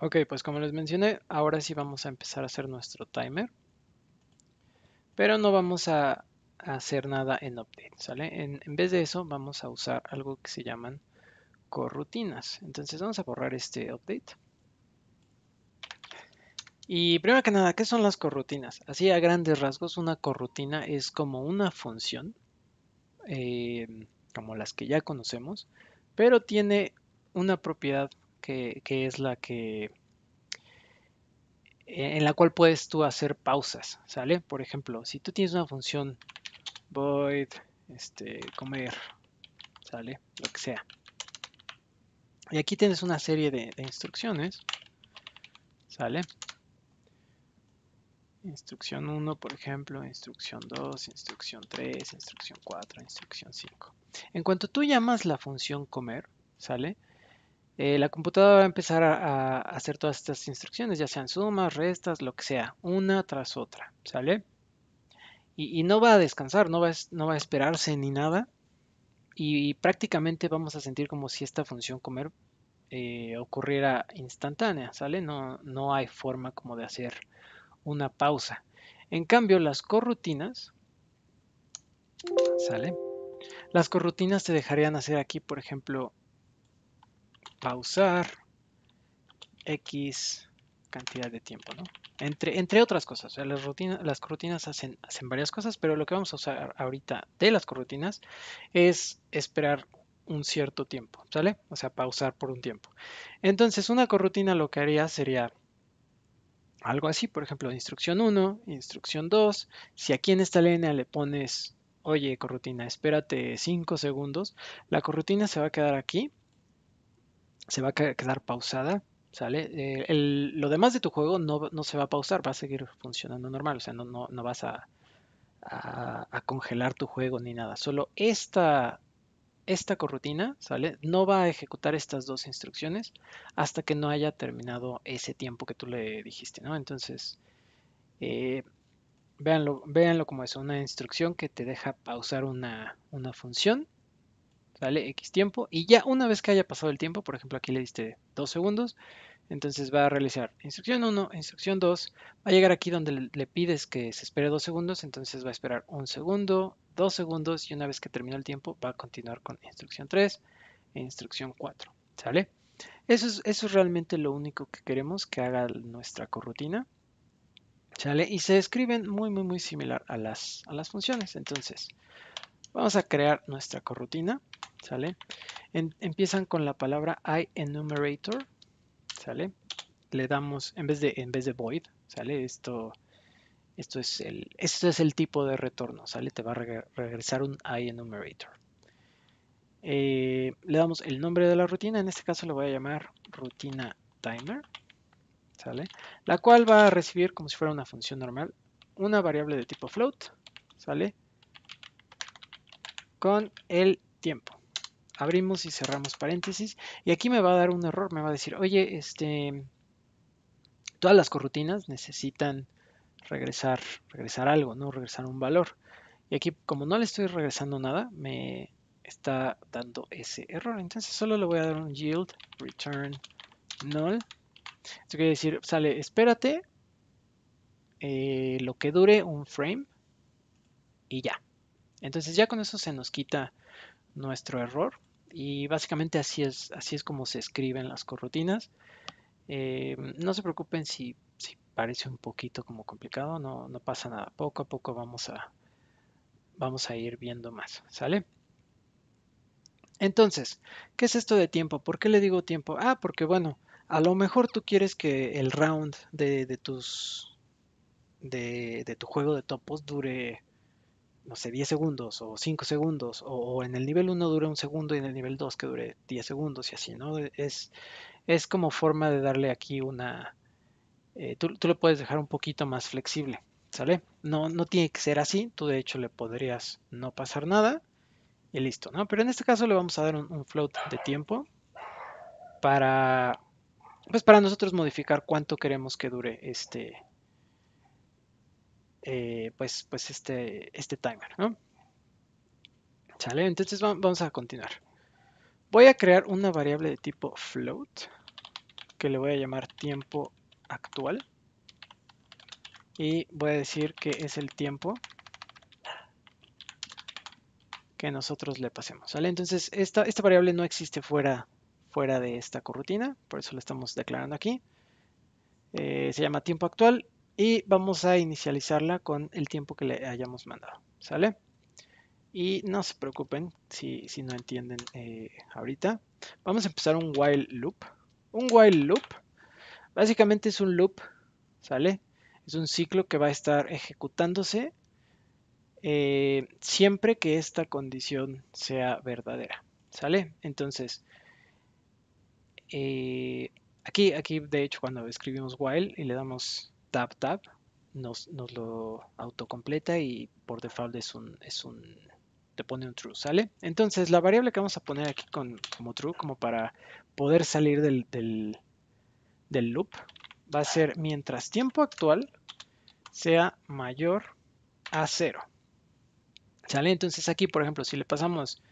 Ok, pues como les mencioné, ahora sí vamos a empezar a hacer nuestro timer. Pero no vamos a, hacer nada en update, ¿sale? En, vez de eso, vamos a usar algo que se llaman corrutinas. Entonces vamos a borrar este update. Y primero que nada, ¿qué son las corrutinas? Así a grandes rasgos, una corrutina es como una función, eh, como las que ya conocemos, pero tiene una propiedad que, es la que e, en la cual puedes tú hacer pausas, ¿sale? Por ejemplo, si tú tienes una función void, este, comer, ¿sale? Lo que sea. Y aquí tienes una serie de, de instrucciones, ¿sale? Instrucción 1, por ejemplo, instrucción 2, instrucción 3, instrucción 4, instrucción 5. En cuanto tú llamas la función comer, ¿sale? Eh, la computadora va a empezar a, hacer todas estas instrucciones, ya sean sumas, restas, lo que sea, una tras otra, ¿sale? Y, no va a descansar, no va a, esperarse ni nada. Y, prácticamente vamos a sentir como si esta función comer eh, ocurriera instantánea, ¿sale? No, no hay forma como de hacer una pausa. En cambio, las corrutinas, ¿sale? Las corrutinas te dejarían hacer aquí, por ejemplo, pausar X cantidad de tiempo, ¿no? Entre, entre otras cosas, las, rutinas, las corrutinas hacen, hacen varias cosas, pero lo que vamos a usar ahorita de las corrutinas es esperar un cierto tiempo, ¿sale? O sea, pausar por un tiempo. Entonces, una corrutina lo que haría sería algo así, por ejemplo, instrucción 1, instrucción 2. Si aquí en esta línea le pones, oye, corrutina, espérate 5 segundos, la corrutina se va a quedar aquí se va a quedar pausada, ¿sale? Eh, lo demás de tu juego no, se va a pausar, va a seguir funcionando normal, o sea, no, no, vas a, a, congelar tu juego ni nada, solo esta, esta corrutina, ¿sale? No va a ejecutar estas dos instrucciones hasta que no haya terminado ese tiempo que tú le dijiste, ¿no? Entonces, eh, véanlo, como es una instrucción que te deja pausar una, una función sale X tiempo. Y ya una vez que haya pasado el tiempo, por ejemplo, aquí le diste 2 segundos, entonces va a realizar instrucción 1, instrucción 2, va a llegar aquí donde le pides que se espere 2 segundos, entonces va a esperar un segundo, 2 segundos y una vez que terminó el tiempo va a continuar con instrucción 3 e instrucción 4, ¿sale? Eso es, eso realmente lo único que queremos que haga nuestra corrutina, ¿sale? Y se escriben muy, muy, muy similar a las, a las funciones. Entonces, vamos a crear nuestra corrutina. ¿sale? empiezan con la palabra IEnumerator ¿sale? Le damos, en vez de, en vez de void, ¿sale? Esto, esto, es el, esto es el tipo de retorno, ¿sale? Te va a regresar un IEnumerator eh, le damos el nombre de la rutina, en este caso lo voy a llamar rutina timer, ¿sale? La cual va a recibir como si fuera una función normal, una variable de tipo float, ¿sale? Con el tiempo, abrimos y cerramos paréntesis y aquí me va a dar un error, me va a decir, oye, este, todas las corrutinas necesitan regresar, regresar algo, ¿no? Regresar un valor. Y aquí, como no le estoy regresando nada, me está dando ese error. Entonces solo le voy a dar un yield return null. Esto quiere decir, sale, espérate eh, lo que dure un frame y ya. Entonces ya con eso se nos quita nuestro error. Y básicamente así es, así es como se escriben las corrutinas. Eh, no se preocupen si, si, parece un poquito como complicado, no, no pasa nada. Poco a poco vamos a, vamos a ir viendo más, ¿sale? Entonces, ¿qué es esto de tiempo? ¿Por qué le digo tiempo? Ah, porque bueno, a lo mejor tú quieres que el round de, tus de, de, tu juego de topos dure no sé, 10 segundos o 5 segundos, o, en el nivel 1 dure un segundo y en el nivel 2 que dure 10 segundos y así, ¿no? E, es, es como forma de darle aquí una... Eh, tú, tú, lo puedes dejar un poquito más flexible, ¿sale? No, no tiene que ser así, tú de hecho le podrías no pasar nada y listo, ¿no? Pero en este caso le vamos a dar un, un float de tiempo para, pues para nosotros modificar cuánto queremos que dure este, eh, pues, pues este, este timer, ¿no? ¿Sale? Entonces vamos a continuar. Voy a crear una variable de tipo float que le voy a llamar tiempo actual y voy a decir que es el tiempo que nosotros le pasemos. ¿sale? Entonces esta, esta variable no existe fuera, fuera de esta corrutina, por eso la estamos declarando aquí. Eh, se llama tiempo actual y vamos a inicializarla con el tiempo que le hayamos mandado, ¿sale? Y no se preocupen si, no entienden eh, ahorita. Vamos a empezar un while loop. Un while loop básicamente es un loop, ¿sale? Es un ciclo que va a estar ejecutándose eh, siempre que esta condición sea verdadera, ¿sale? Entonces, eh, aquí, aquí de hecho cuando escribimos while y le damos tab tab nos, lo autocompleta y por default es un, es un te pone un true, ¿sale? Entonces la variable que vamos a poner aquí con, como true, como para poder salir del, del, del loop, va a ser mientras tiempo actual sea mayor a cero, ¿Sale? Entonces aquí, por ejemplo, si le pasamos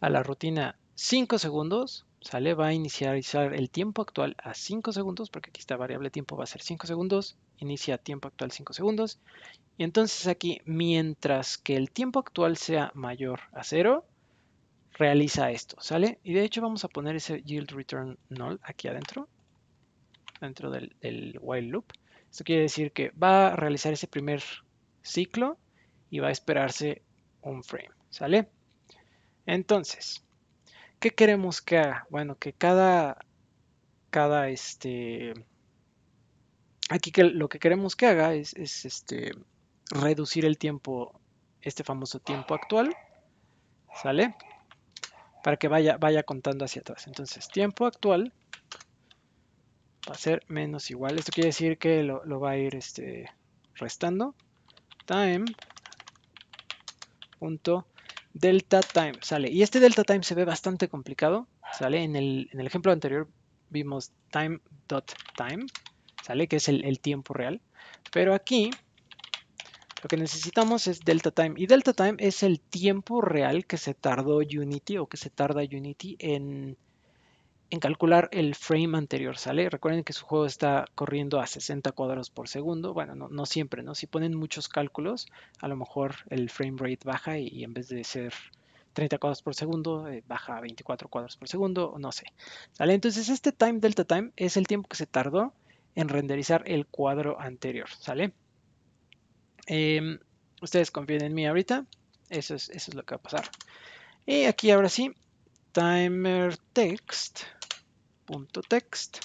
a la rutina 5 segundos, ¿sale? Va a inicializar el tiempo actual a 5 segundos, porque aquí esta variable tiempo va a ser 5 segundos, inicia tiempo actual 5 segundos, y entonces aquí, mientras que el tiempo actual sea mayor a 0, realiza esto, ¿sale? Y de hecho vamos a poner ese yield return null aquí adentro, dentro del, del while loop. Esto quiere decir que va a realizar ese primer ciclo y va a esperarse un frame, ¿sale? Entonces, ¿qué queremos que haga? Bueno, que cada, cada, este, aquí que lo que queremos que haga es, este, reducir el tiempo, este famoso tiempo actual, ¿sale? Para que vaya, vaya contando hacia atrás. Entonces, tiempo actual va a ser menos igual. Esto quiere decir que lo, va a ir este, restando. Time punto delta time, sale. Y este delta time se ve bastante complicado, sale. En el, ejemplo anterior vimos time.time, sale, que es el tiempo real. Pero aquí lo que necesitamos es delta time. Y delta time es el tiempo real que se tardó Unity o que se tarda Unity en, en calcular el frame anterior, ¿sale? Recuerden que su juego está corriendo a 60 cuadros por segundo, bueno, no, siempre, ¿no? Si ponen muchos cálculos, a lo mejor el frame rate baja y, en vez de ser 30 cuadros por segundo, eh, baja a 24 cuadros por segundo, no sé, ¿sale? Entonces este time delta time es el tiempo que se tardó en renderizar el cuadro anterior, ¿sale? Em, ustedes confíen en mí ahorita, eso es, eso es lo que va a pasar. Y aquí ahora sí, timer text text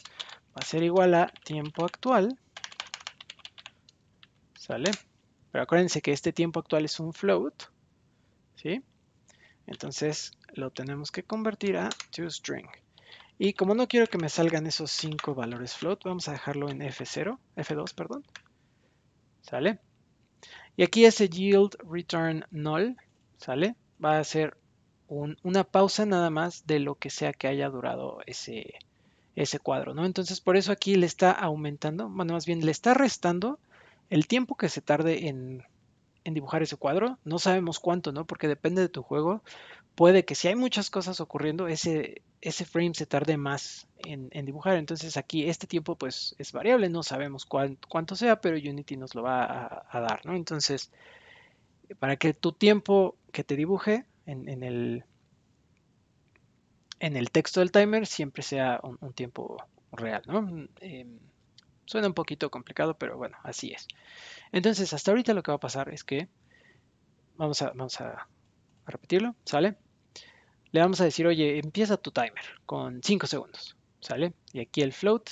va a ser igual a tiempo actual. ¿Sale? Pero acuérdense que este tiempo actual es un float. ¿Sí? Entonces lo tenemos que convertir a toString. Y como no quiero que me salgan esos cinco valores float, vamos a dejarlo en F0, F2, perdón. ¿Sale? Y aquí ese yield return null, ¿sale? Va a ser una pausa nada más de lo que sea que haya durado ese, ese cuadro, ¿no? Entonces, por eso aquí le está aumentando, bueno, más bien le está restando el tiempo que se tarde en, dibujar ese cuadro. No sabemos cuánto, ¿no? Porque depende de tu juego. Puede que si hay muchas cosas ocurriendo, ese, ese frame se tarde más en, dibujar. Entonces aquí este tiempo pues es variable, no sabemos cuánto sea, pero Unity nos lo va a, dar, ¿no? Entonces, para que tu tiempo que te dibuje en el en el texto del timer siempre sea un, tiempo real, ¿no? Mm, em, suena un poquito complicado, pero bueno, así es. Entonces, hasta ahorita lo que va a pasar es que vamos a, repetirlo, ¿sale? Le vamos a decir, oye, empieza tu timer con 5 segundos, ¿sale? Y aquí el float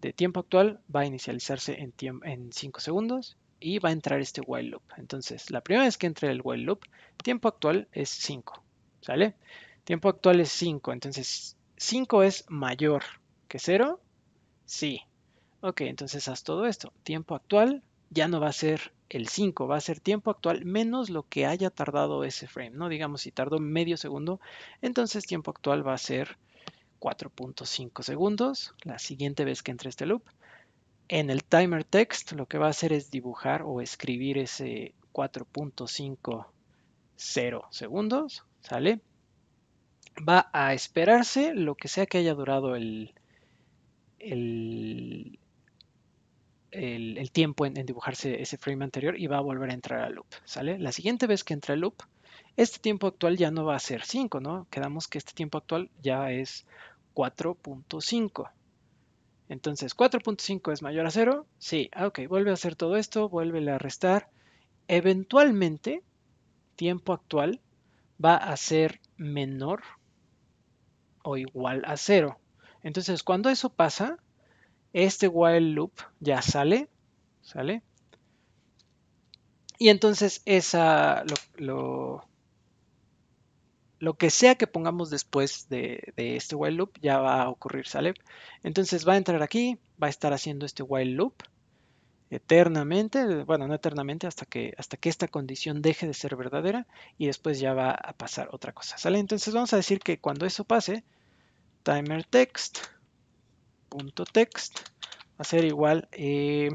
de tiempo actual va a inicializarse en 5 segundos y va a entrar este while loop. Entonces, la primera vez que entre el while loop, tiempo actual es 5, ¿sale? Tiempo actual es 5, entonces 5 es mayor que 0. Sí. Ok, entonces haz todo esto. Tiempo actual ya no va a ser el 5, va a ser tiempo actual menos lo que haya tardado ese frame, ¿no? Digamos, si tardó medio segundo, entonces tiempo actual va a ser 4.5 segundos la siguiente vez que entre este loop. En el timer text lo que va a hacer es dibujar o escribir ese 4.50 segundos, ¿sale? va a esperarse lo que sea que haya durado el, el, tiempo en, dibujarse ese frame anterior y va a volver a entrar al loop, ¿sale? La siguiente vez que entra el loop, este tiempo actual ya no va a ser 5, ¿no? Quedamos que este tiempo actual ya es 4.5. Entonces, 4.5 es mayor a 0. Sí, ah, ok, vuelve a hacer todo esto, vuelve a restar. Eventualmente, tiempo actual va a ser menor o igual a cero Entonces, cuando eso pasa, este while loop ya sale, ¿sale? Y entonces esa, lo, lo, que sea que pongamos después de, de, este while loop ya va a ocurrir, ¿sale? Entonces va a entrar aquí, va a estar haciendo este while loop, eternamente, bueno, no eternamente, hasta que, hasta que esta condición deje de ser verdadera y después ya va a pasar otra cosa, ¿sale? Entonces vamos a decir que cuando eso pase, timer text punto text va a ser igual, eh,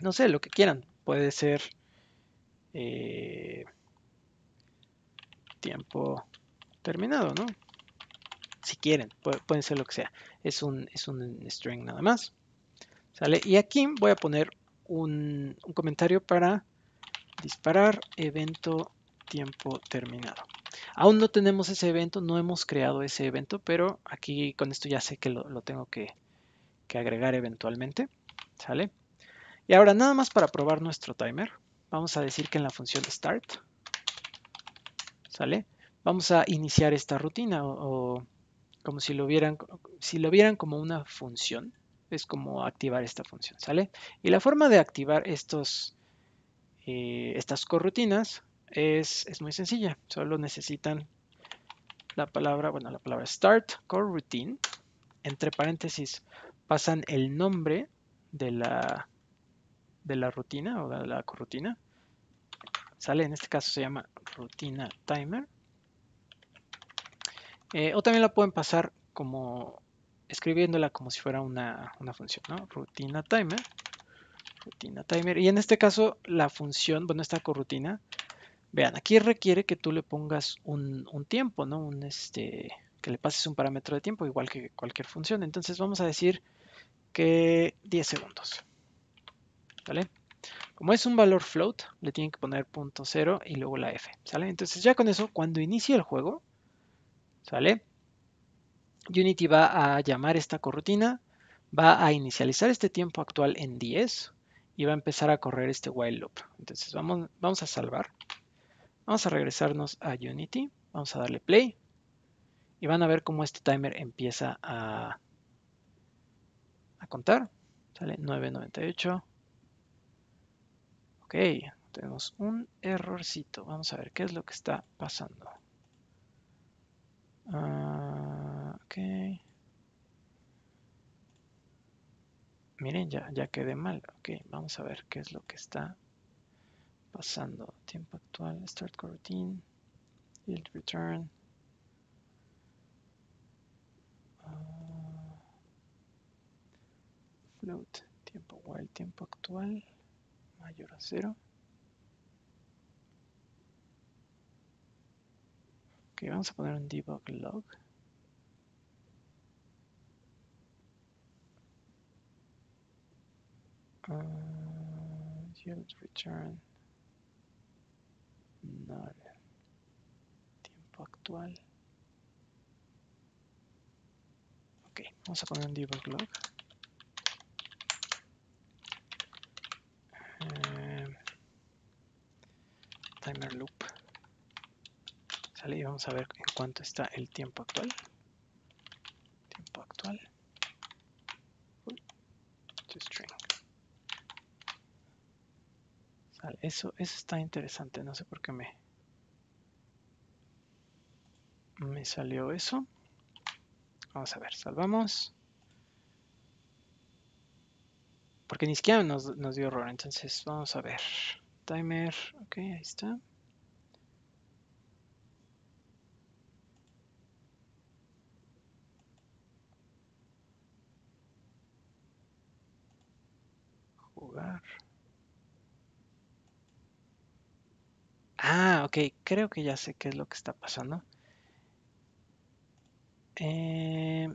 no sé, lo que quieran, puede ser eh, tiempo terminado, ¿no? Si quieren, pueden ser lo que sea, es un, es un string nada más. Y aquí voy a poner un, comentario para disparar evento tiempo terminado. Aún no tenemos ese evento, no hemos creado ese evento, pero aquí con esto ya sé que lo, tengo que, agregar eventualmente. ¿Sale? Y ahora nada más para probar nuestro timer, vamos a decir que en la función start, ¿sale? Vamos a iniciar esta rutina o, como si lo, vieran, si lo vieran como una función, es como activar esta función, ¿sale? Y la forma de activar estos, eh, estas corrutinas es, es, muy sencilla. Solo necesitan la palabra, bueno, la palabra start coroutine. Entre paréntesis pasan el nombre de la, de la rutina o de la corrutina. Sale, en este caso se llama rutina timer. Eh, o también la pueden pasar como escribiéndola como si fuera una, función, ¿no? Rutina timer. Rutina timer. Y en este caso, la función, bueno, esta corrutina, vean, aquí requiere que tú le pongas un, tiempo, ¿no? Un este, que le pases un parámetro de tiempo, igual que cualquier función. Entonces vamos a decir que 10 segundos. ¿Vale? Como es un valor float, le tienen que poner punto .0 y luego la F, ¿sale? Entonces ya con eso, cuando inicie el juego, ¿sale? Unity va a llamar esta corrutina, va a inicializar este tiempo actual en 10 y va a empezar a correr este while loop. Entonces vamos, vamos a salvar. Vamos a regresarnos a Unity. Vamos a darle play. Y van a ver cómo este timer empieza a, a contar. Sale 9.98. Ok, tenemos un errorcito. Vamos a ver qué es lo que está pasando. Ah, Miren, ya, ya quedé mal. Ok, vamos a ver qué es lo que está pasando. Tiempo actual, start coroutine, yield return. Ah, float, tiempo while, tiempo actual, mayor a cero. Ok, vamos a poner un debug log. Uh, yield return. Null. Tiempo actual. Ok, vamos a poner un debug log. Em, timer loop. Sale y vamos a ver en cuánto está el tiempo actual. Eso, eso está interesante. No sé por qué me, me salió eso. Vamos a ver, salvamos. Porque ni siquiera nos, nos dio error. Entonces, vamos a ver. Timer. Ok, ahí está. Ok, creo que ya sé qué es lo que está pasando. Eh,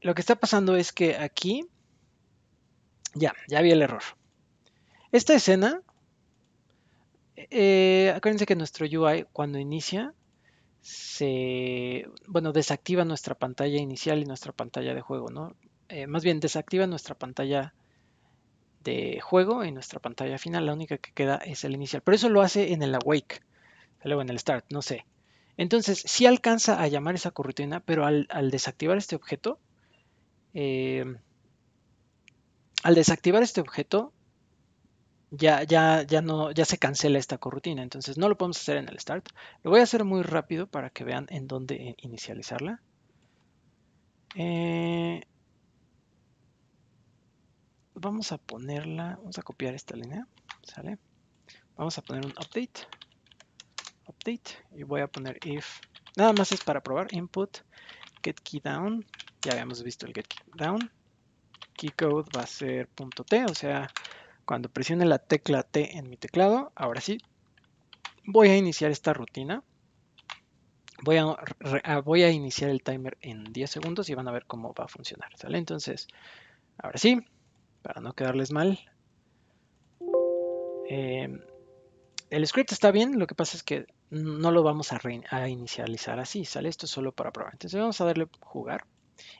lo que está pasando es que aquí, ya, ya vi el error. Esta escena, eh, acuérdense que nuestro UI cuando inicia, se, bueno, desactiva nuestra pantalla inicial y nuestra pantalla de juego, ¿no? Eh, más bien desactiva nuestra pantalla de juego en nuestra pantalla final. La única que queda es el inicial. Pero eso lo hace en el awake. Luego en el start, no sé. Entonces, si alcanza a llamar esa corrutina, pero al, desactivar este objeto, eh, al desactivar este objeto, ya, ya, ya, no, ya se cancela esta corrutina. Entonces, no lo podemos hacer en el start. Lo voy a hacer muy rápido para que vean en dónde eh, inicializarla. Eh, vamos a ponerla, vamos a copiar esta línea, ¿sale? Vamos a poner un update, update, y voy a poner if, nada más es para probar, input, get key down, ya habíamos visto el get key down, key code va a ser .t, o sea, cuando presione la tecla T en mi teclado, ahora sí, voy a iniciar esta rutina, Voy a, ah, voy a, iniciar el timer en 10 segundos y van a ver cómo va a funcionar, ¿sale? Entonces, ahora sí, para no quedarles mal. Eh, el script está bien, lo que pasa es que no lo vamos a, inicializar así, sale esto solo para probar. Entonces vamos a darle jugar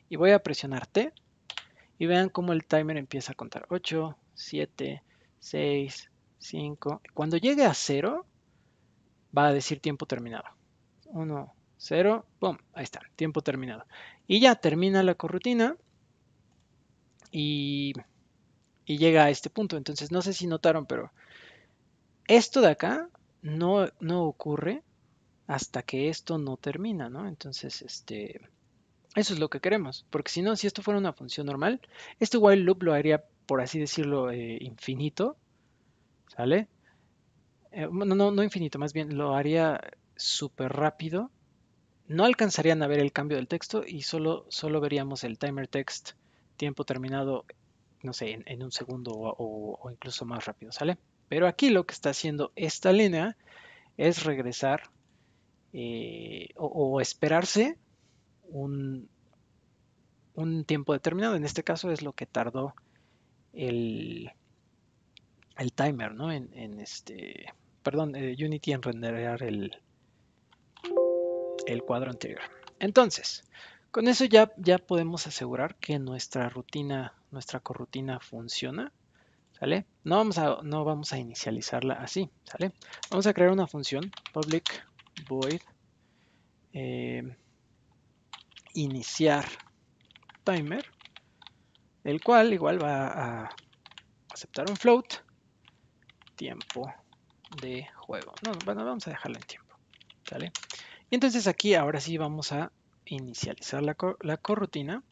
y voy a presionar T y vean cómo el timer empieza a contar 8, 7, 6, 5. Cuando llegue a 0 va a decir tiempo terminado. 1, 0, pum. ahí está, tiempo terminado. Y ya termina la corrutina y y llega a este punto. Entonces, no sé si notaron, pero esto de acá no, no ocurre hasta que esto no termina, ¿no? Entonces, este, eso es lo que queremos, porque si no, si esto fuera una función normal, este while loop lo haría, por así decirlo, eh, infinito, ¿sale? Eh, no, no, no infinito, más bien lo haría súper rápido. No alcanzarían a ver el cambio del texto y solo, solo veríamos el timer text tiempo terminado no sé, en, un segundo o, incluso más rápido, ¿sale? Pero aquí lo que está haciendo esta línea es regresar eh, o, esperarse un, tiempo determinado. En este caso es lo que tardó el, el timer, ¿no? En, este, perdón, eh, Unity en renderar el, el cuadro anterior. Entonces, con eso ya, ya podemos asegurar que nuestra rutina, nuestra corrutina funciona. ¿Sale? No vamos, a, no vamos a inicializarla así, ¿sale? Vamos a crear una función public void eh, iniciar timer, el cual igual va a aceptar un float tiempo de juego. No, bueno, vamos a dejarlo en tiempo, ¿sale? Y entonces aquí ahora sí vamos a inicializar la, corrutina.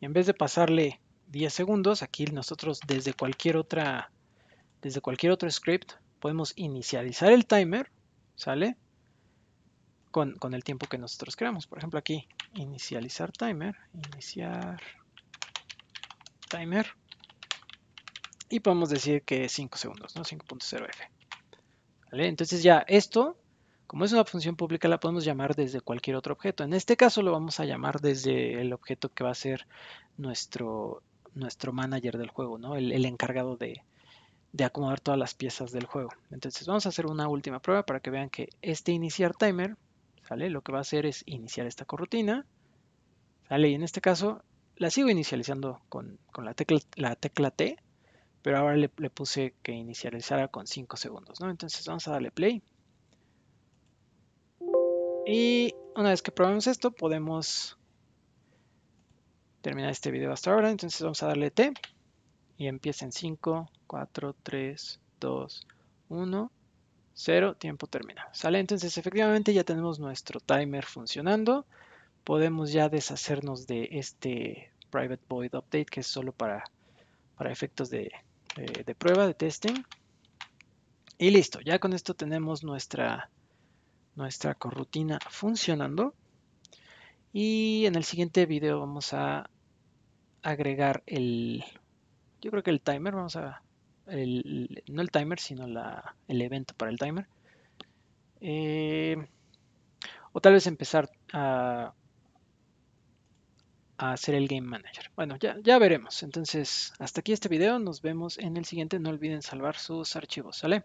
Y en vez de pasarle 10 segundos, aquí nosotros desde cualquier otra desde cualquier otro script podemos inicializar el timer, ¿sale? Con, con el tiempo que nosotros creamos. Por ejemplo, aquí inicializar timer, iniciar timer. Y podemos decir que 5 segundos, ¿no? 5.0f. ¿Vale? Entonces ya esto como es una función pública, la podemos llamar desde cualquier otro objeto. En este caso lo vamos a llamar desde el objeto que va a ser nuestro, nuestro manager del juego, ¿no? el, encargado de, acomodar todas las piezas del juego. Entonces vamos a hacer una última prueba para que vean que este iniciar timer, ¿sale? Lo que va a hacer es iniciar esta corrutina, ¿sale? Y en este caso la sigo inicializando con, la, tecla, la tecla T, pero ahora le, puse que inicializara con 5 segundos, ¿no? Entonces vamos a darle play. Y una vez que probemos esto, podemos terminar este video hasta ahora. Entonces vamos a darle T y empieza en 5, 4, 3, 2, 1, 0, tiempo terminado. ¿Sale? Entonces efectivamente ya tenemos nuestro timer funcionando. Podemos ya deshacernos de este private void update que es solo para, para efectos de prueba, de testing. Y listo, ya con esto tenemos nuestra nuestra corrutina funcionando. Y en el siguiente video vamos a agregar el, yo creo que el timer, vamos a, no el timer, sino la, el evento para el timer. Eh, o tal vez empezar a, hacer el game manager. Bueno, ya, ya veremos. Entonces, hasta aquí este video. Nos vemos en el siguiente. No olviden salvar sus archivos, ¿sale?